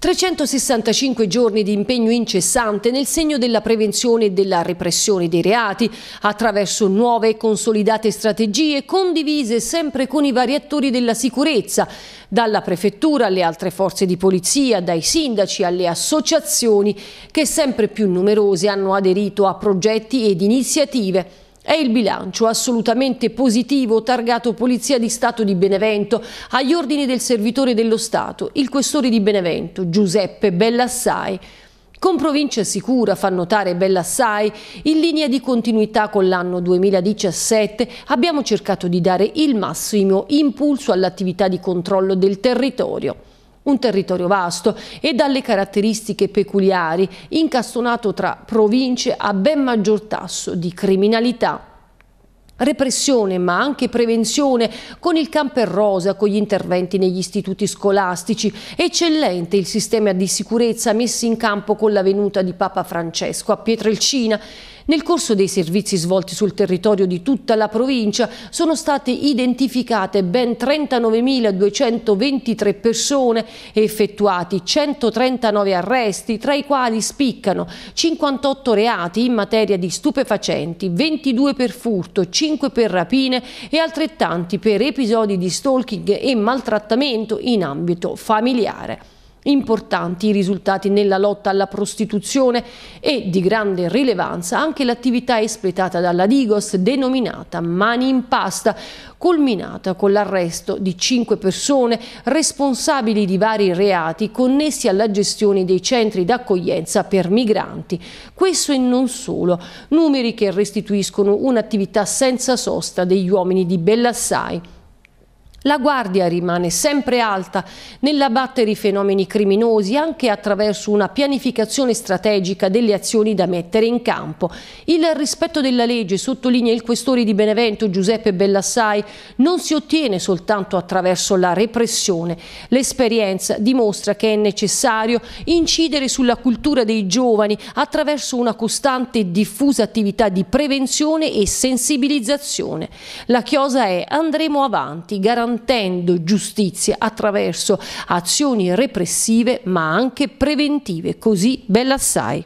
365 giorni di impegno incessante nel segno della prevenzione e della repressione dei reati, attraverso nuove e consolidate strategie condivise sempre con i vari attori della sicurezza, dalla prefettura alle altre forze di polizia, dai sindaci alle associazioni che sempre più numerose hanno aderito a progetti ed iniziative è il bilancio assolutamente positivo targato Polizia di Stato di Benevento agli ordini del servitore dello Stato, il questore di Benevento, Giuseppe Bellassai. Con provincia sicura, fa notare Bellassai, in linea di continuità con l'anno 2017 abbiamo cercato di dare il massimo impulso all'attività di controllo del territorio un territorio vasto e dalle caratteristiche peculiari, incastonato tra province a ben maggior tasso di criminalità repressione ma anche prevenzione con il camper rosa, con gli interventi negli istituti scolastici. Eccellente il sistema di sicurezza messo in campo con la venuta di Papa Francesco a Pietrelcina nel corso dei servizi svolti sul territorio di tutta la provincia sono state identificate ben 39.223 persone e effettuati 139 arresti, tra i quali spiccano 58 reati in materia di stupefacenti, 22 per furto, 5 per rapine e altrettanti per episodi di stalking e maltrattamento in ambito familiare. Importanti i risultati nella lotta alla prostituzione e di grande rilevanza anche l'attività espletata dalla Digos denominata Mani in Pasta, culminata con l'arresto di cinque persone responsabili di vari reati connessi alla gestione dei centri d'accoglienza per migranti. Questo e non solo, numeri che restituiscono un'attività senza sosta degli uomini di Bellassai. La guardia rimane sempre alta nell'abbattere i fenomeni criminosi anche attraverso una pianificazione strategica delle azioni da mettere in campo. Il rispetto della legge, sottolinea il questore di Benevento Giuseppe Bellassai, non si ottiene soltanto attraverso la repressione. L'esperienza dimostra che è necessario incidere sulla cultura dei giovani attraverso una costante e diffusa attività di prevenzione e sensibilizzazione. La chiosa è andremo avanti, garantendo garantendo giustizia attraverso azioni repressive ma anche preventive, così Bellassai.